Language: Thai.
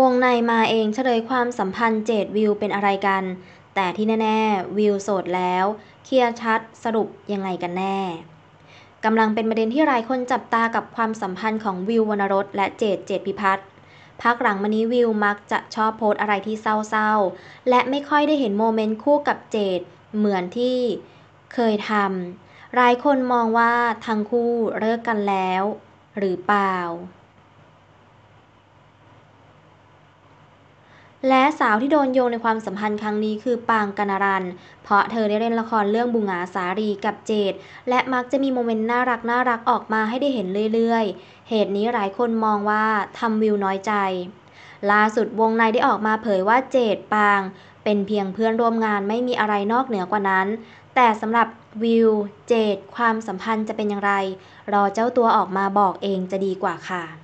วงในมาเองเฉลยความสัมพันธ์เจดวิวเป็นอะไรกัน แต่ที่แน่ๆวิวโสดแล้วเคลียร์ชัดสรุปยังไงกันแน่กำลังเป็นประเด็นที่หลายคนจับตากับความสัมพันธ์ของวิววรรณรสและเจดเจดพิพัฒน์พักหลังมานี้วิวมักจะชอบโพสอะไรที่เศร้าๆและไม่ค่อยได้เห็นโมเมนต์คู่กับเจดเหมือนที่เคยทำหลายคนมองว่าทั้งคู่เลิกกันแล้ว หรือเปล่าและสาวที่โดนโยงในความสัมพันธ์ครั้งนี้คือปางกนรัน เพราะเธอได้เล่นละครเรื่องบุงาสารีกับเจดและมักจะมีโมเมนต์น่ารักน่ารักออกมาให้ได้เห็นเรื่อยๆ เหตุนี้หลายคนมองว่าทำวิวน้อยใจล่าสุดวงในได้ออกมาเผยว่าเจดปางเป็นเพียงเพื่อนร่วมงานไม่มีอะไรนอกเหนือกว่านั้น แต่สำหรับวิวเจดความสัมพันธ์จะเป็นอย่างไรรอเจ้าตัวออกมาบอกเองจะดีกว่าค่ะ